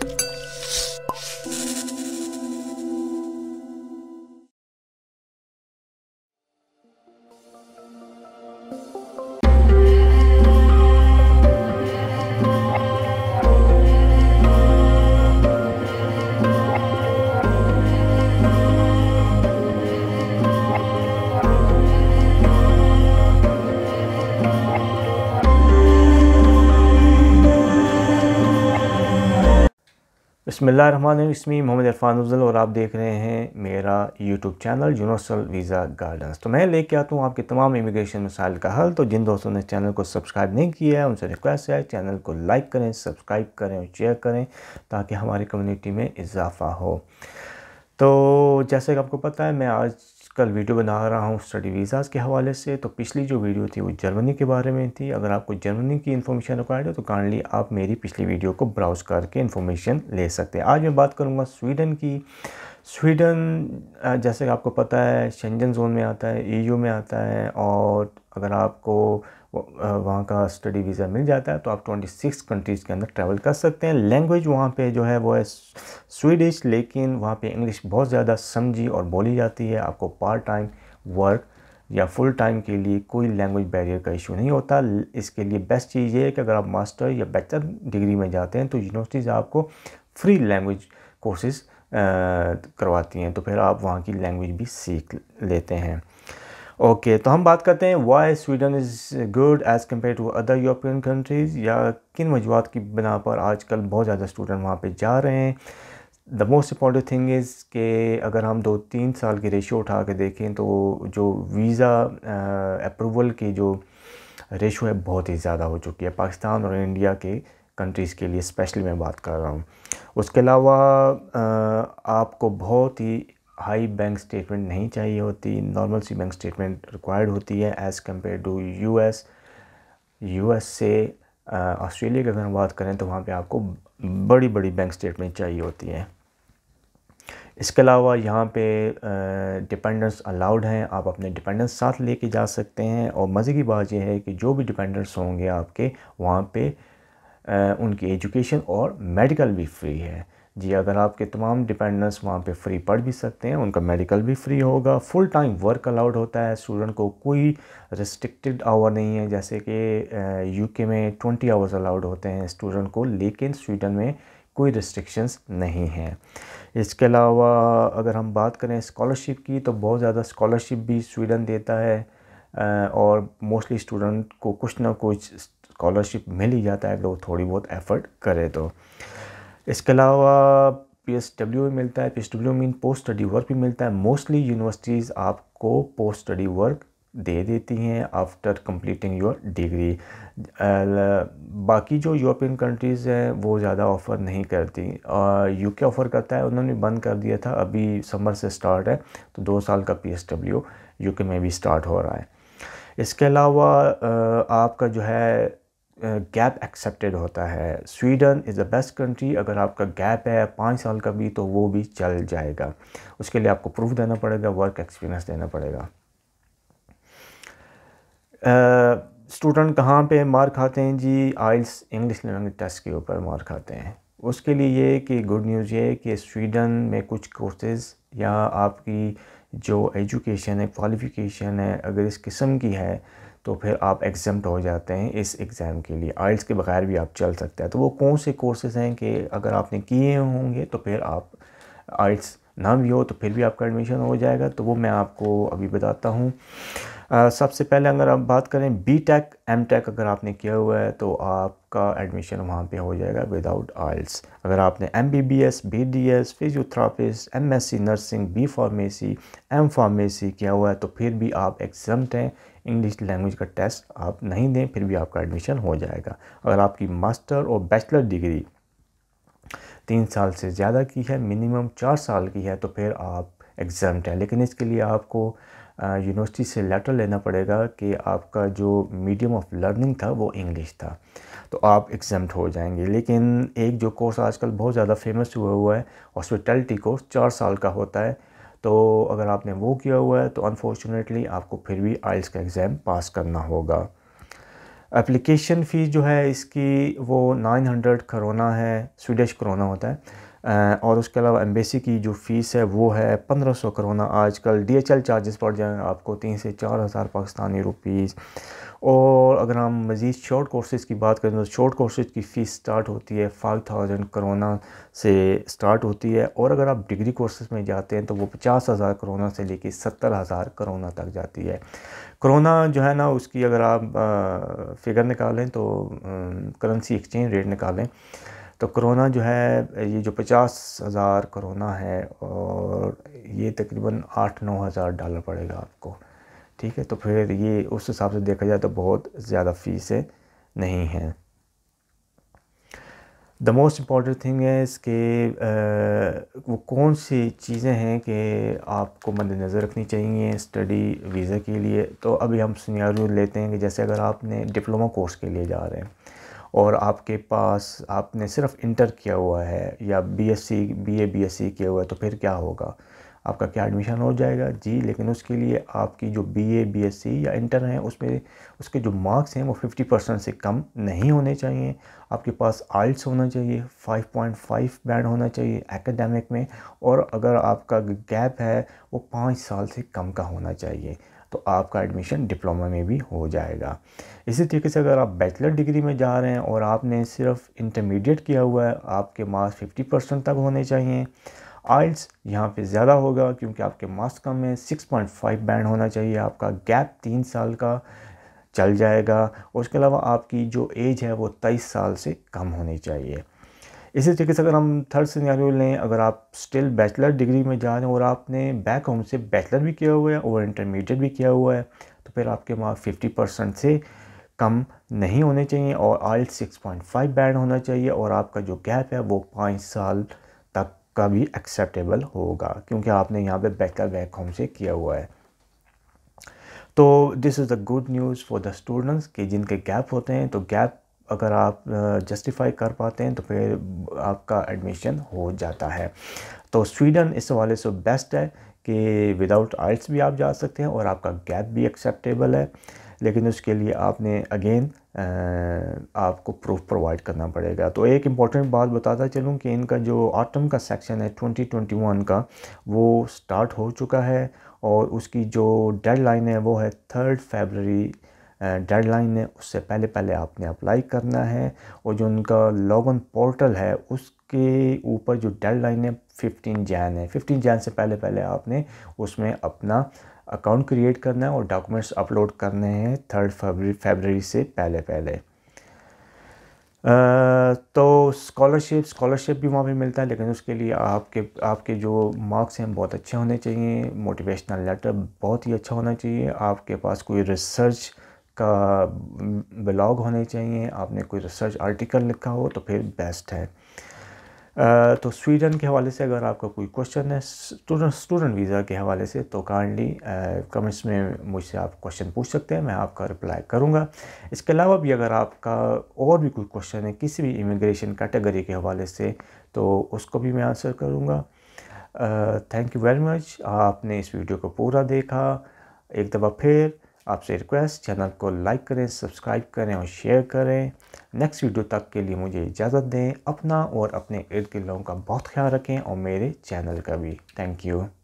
Thank you. बसमिल्लामी Mohammad Irfan Afzal और आप देख रहे हैं मेरा YouTube channel universal visa gardens तो मैं लेके आता हूँ आपके तमाम इमिग्रेशन मसाइल का हल तो जिन दोस्तों ने चैनल को सब्सक्राइब नहीं किया है उनसे रिक्वेस्ट है चैनल को लाइक करें सब्सक्राइब करें और शेयर करें ताकि हमारी कम्यूनिटी में इजाफ़ा हो तो जैसे कि आपको पता है मैं आज कल वीडियो बना रहा हूँ स्टडी वीज़ाज़ के हवाले से तो पिछली जो वीडियो थी वो जर्मनी के बारे में थी अगर आपको जर्मनी की इन्फॉर्मेशन रिक्वायर्ड है तो काइंडली आप मेरी पिछली वीडियो को ब्राउज़ करके इन्फॉर्मेशन ले सकते हैं आज मैं बात करूँगा स्वीडन की स्वीडन जैसे कि आपको पता है शेंजन जोन में आता है ईयू e में आता है और अगर आपको वहाँ का स्टडी वीज़ा मिल जाता है तो आप 26 कंट्रीज़ के अंदर ट्रैवल कर सकते हैं लैंग्वेज वहाँ पे जो है वो है स्वीडिश लेकिन वहाँ पे इंग्लिश बहुत ज़्यादा समझी और बोली जाती है आपको पार्ट टाइम वर्क या फुल टाइम के लिए कोई लैंग्वेज बैरियर का इशू नहीं होता इसके लिए बेस्ट चीज़ ये है कि अगर आप मास्टर या बैचलर डिग्री में जाते हैं तो यूनिवर्सिटीज़ आपको फ्री लैंग्वेज कोर्सेज़ करवाती हैं तो फिर आप वहाँ की लैंग्वेज भी सीख लेते हैं ओके okay, तो हम बात करते हैं why Sweden is good as compare to other European countries या किन वजूहत की बिना पर आजकल बहुत ज़्यादा स्टूडेंट वहाँ पे जा रहे हैं the most important thing is के अगर हम दो तीन साल की रेशो उठा के देखें तो जो वीज़ा अप्रूवल की जो रेशो है बहुत ही ज़्यादा हो चुकी है पाकिस्तान और इंडिया के कंट्रीज़ के लिए स्पेशली मैं बात कर रहा हूँ उसके अलावा आपको बहुत ही हाई बैंक स्टेटमेंट नहीं चाहिए होती नॉर्मल सी बैंक स्टेटमेंट रिक्वायर्ड होती है as compare to U S U S से ऑस्ट्रेलिया की अगर हम बात करें तो वहाँ पे आपको बड़ी बड़ी बैंक स्टेटमेंट चाहिए होती हैं इसके अलावा यहाँ पे डिपेंडेंट्स अलाउड हैं आप अपने डिपेंडेंस साथ लेके जा सकते हैं और मज़े की बात यह है कि जो भी डिपेंडेंट्स होंगे आपके वहाँ पर उनकी एजुकेशन और मेडिकल भी फ्री है जी अगर आपके तमाम डिपेंडेंट्स वहाँ पे फ्री पढ़ भी सकते हैं उनका मेडिकल भी फ्री होगा फुल टाइम वर्क अलाउड होता है स्टूडेंट को कोई रिस्ट्रिक्टेड आवर नहीं है जैसे कि यूके में ट्वेंटी आवर्स अलाउड होते हैं स्टूडेंट को लेकिन स्वीडन में कोई रिस्ट्रिक्शंस नहीं हैं इसके अलावा अगर हम बात करें स्कॉलरशिप की तो बहुत ज़्यादा स्कॉलरशिप भी स्वीडन देता है और मोस्टली स्टूडेंट को कुछ ना कुछ स्कॉलरशिप मिल ही जाता है अगर वो थोड़ी बहुत एफर्ट करे तो इसके अलावा पी एस डब्ल्यू भी मिलता है P S W mean post study work भी मिलता है मोस्टली यूनिवर्सिटीज़ आपको पोस्ट स्टडी वर्क दे देती हैं आफ्टर कंप्लीटिंग योर डिग्री बाकी जो यूरोपियन कंट्रीज़ हैं वो ज़्यादा ऑफ़र नहीं करती यू के ऑफ़र करता है उन्होंने बंद कर दिया था अभी समर से स्टार्ट है तो दो साल का पी एस डब्ल्यू यू के में भी स्टार्ट हो रहा है इसके अलावा आपका जो है गैप एक्सेप्टेड होता है Sweden is the best country अगर आपका गैप है पाँच साल का भी तो वो भी चल जाएगा उसके लिए आपको प्रूफ देना पड़ेगा वर्क एक्सपीरियंस देना पड़ेगा स्टूडेंट कहाँ पे मार खाते हैं जी आइल्स इंग्लिश लैंग्वेज टेस्ट के ऊपर मार खाते हैं उसके लिए ये कि गुड न्यूज़ ये कि स्वीडन में कुछ कोर्सेज़ या आपकी जो एजुकेशन है क्वालिफ़िकेशन है अगर इस किस्म की है तो फिर आप एग्जाम हो जाते हैं इस एग्ज़ाम के लिए आइल्स के बगैर भी आप चल सकते हैं तो वो कौन से कोर्सेज हैं कि अगर आपने किए होंगे तो फिर आप आइल्स ना भी हो तो फिर भी आपका एडमिशन हो जाएगा तो वो मैं आपको अभी बताता हूँ सबसे पहले अगर आप बात करें बी टेक एम टेक अगर आपने किया हुआ है तो आपका एडमिशन वहाँ पे हो जाएगा विदाउट आयल्स अगर आपने M B B S B D S physiotherapist M S C nursing B pharmacy M pharmacy किया हुआ है तो फिर भी आप एग्जाम हैं इंग्लिश लैंग्वेज का टेस्ट आप नहीं दें फिर भी आपका एडमिशन हो जाएगा अगर आपकी मास्टर और बैचलर डिग्री तीन साल से ज़्यादा की है मिनिमम चार साल की है तो फिर आप एग्जाम हैं लेकिन इसके लिए आपको यूनिवर्सिटी से लेटर लेना पड़ेगा कि आपका जो मीडियम ऑफ लर्निंग था वो इंग्लिश था तो आप एग्जाम हो जाएंगे लेकिन एक जो कोर्स आजकल बहुत ज़्यादा फेमस हुआ हुआ है हॉस्पिटलिटी कोर्स चार साल का होता है तो अगर आपने वो किया हुआ है तो अनफॉर्चुनेटली आपको फिर भी आइल्स का एग्ज़ाम पास करना होगा एप्लीकेशन फ़ीस जो है इसकी वो 900 करोना है स्वीडिश करोना होता है और उसके अलावा एम्बेसी की जो फ़ीस है वो है पंद्रह सौ करोना आज कल डी एच एल चार्जेस पड़ जाएँ आपको तीन से चार हज़ार पाकिस्तानी रुपीज़ और अगर हम मज़ीद शॉर्ट कोर्सेज़ की बात करें तो शॉर्ट कोर्सेज़ की फ़ीस स्टार्ट होती है फाइव थाउजेंड करोना से स्टार्ट होती है और अगर आप डिग्री कोर्सेज़ में जाते हैं तो वो पचास हज़ार करोना से लेके सत्तर हज़ार करोना तक जाती है करोना जो है ना उसकी अगर आप आ, फिगर निकालें तो करेंसी एक्सचेंज रेट निकालें तो कोरोना जो है ये जो पचास हज़ार करोना है और ये तकरीबन आठ नौ हज़ार डॉलर पड़ेगा आपको ठीक है तो फिर ये उस हिसाब से देखा जाए तो बहुत ज़्यादा फीसें नहीं हैं द मोस्ट इम्पॉर्टेंट थिंग है इसके वो कौन सी चीज़ें हैं कि आपको मद्दनज़र रखनी चाहिए स्टडी वीज़ा के लिए तो अभी हम सुनियारू लेते हैं कि जैसे अगर आपने डिप्लोमा कोर्स के लिए जा रहे हैं और आपके पास आपने सिर्फ इंटर किया हुआ है या बीएससी बीए बीएससी किया हुआ है तो फिर क्या होगा आपका क्या एडमिशन हो जाएगा जी लेकिन उसके लिए आपकी जो बीए बीएससी या इंटर हैं उसमें उसके जो मार्क्स हैं वो 50 परसेंट से कम नहीं होने चाहिए आपके पास आइल्स होना चाहिए 5.5 बैंड होना चाहिए एकेडमिक में और अगर आपका गैप है वो पाँच साल से कम का होना चाहिए तो आपका एडमिशन डिप्लोमा में भी हो जाएगा इसी तरीके से अगर आप बैचलर डिग्री में जा रहे हैं और आपने सिर्फ इंटरमीडिएट किया हुआ है आपके मार्क्स फिफ्टी परसेंट तक होने चाहिए आइल्स यहाँ पे ज़्यादा होगा क्योंकि आपके मार्क्स कम है सिक्स पॉइंट फाइव बैंड होना चाहिए आपका गैप तीन साल का चल जाएगा उसके अलावा आपकी जो एज है वो तेईस साल से कम होनी चाहिए इसी तरीके से अगर हम थर्ड सिनेरियो लें अगर आप स्टिल बैचलर डिग्री में जा रहे हैं और आपने बैक होम से बैचलर भी किया हुआ है और इंटरमीडिएट भी किया हुआ है तो फिर आपके मार्क्स फिफ्टी परसेंट से कम नहीं होने चाहिए और आयल सिक्स पॉइंट फाइव बैंड होना चाहिए और आपका जो गैप है वो पाँच साल तक का भी एक्सेप्टेबल होगा क्योंकि आपने यहाँ पर बैचलर बैक होम से किया हुआ है तो this is the good news for the students कि जिनके गैप होते हैं तो गैप अगर आप जस्टिफाई कर पाते हैं तो फिर आपका एडमिशन हो जाता है तो स्वीडन इस हवाले से बेस्ट है कि विदाउट आइट्स भी आप जा सकते हैं और आपका गैप भी एक्सेप्टेबल है लेकिन उसके लिए आपने अगेन आपको प्रूफ प्रोवाइड करना पड़ेगा तो एक इम्पॉर्टेंट बात बताता चलूँ कि इनका जो आटम का सेक्शन है 2021 का वो स्टार्ट हो चुका है और उसकी जो डेडलाइन है वो है थर्ड फेबररी डेडलाइन है उससे पहले पहले आपने अप्लाई करना है और जो उनका लॉगन पोर्टल है उसके ऊपर जो डेडलाइन है फिफ्टीन जैन है फिफ्टीन जैन से पहले पहले आपने उसमें अपना अकाउंट क्रिएट करना है और डॉक्यूमेंट्स अपलोड करने हैं थर्ड फरवरी फेबररी से पहले पहले आ, तो स्कॉलरशिप स्कॉलरशिप भी वहाँ पे मिलता है लेकिन उसके लिए आपके आपके जो मार्क्स हैं बहुत अच्छे होने चाहिए मोटिवेशनल लेटर बहुत ही अच्छा होना चाहिए आपके पास कोई रिसर्च का ब्लॉग होने चाहिए आपने कोई रिसर्च आर्टिकल लिखा हो तो फिर बेस्ट है तो स्वीडन के हवाले से अगर आपका कोई क्वेश्चन है स्टूडेंट स्टूडेंट वीज़ा के हवाले से तो काइंडली कमेंट्स में मुझसे आप क्वेश्चन पूछ सकते हैं मैं आपका रिप्लाई करूँगा इसके अलावा भी अगर आपका और भी कोई क्वेश्चन है किसी भी इमिग्रेशन कैटेगरी के हवाले से तो उसको भी मैं आंसर करूँगा थैंक यू वेरी मच आपने इस वीडियो को पूरा देखा एक दफ़ा फिर आपसे रिक्वेस्ट चैनल को लाइक करें सब्सक्राइब करें और शेयर करें नेक्स्ट वीडियो तक के लिए मुझे इजाज़त दें अपना और अपने इर्द गिर्द लोगों का बहुत ख्याल रखें और मेरे चैनल का भी थैंक यू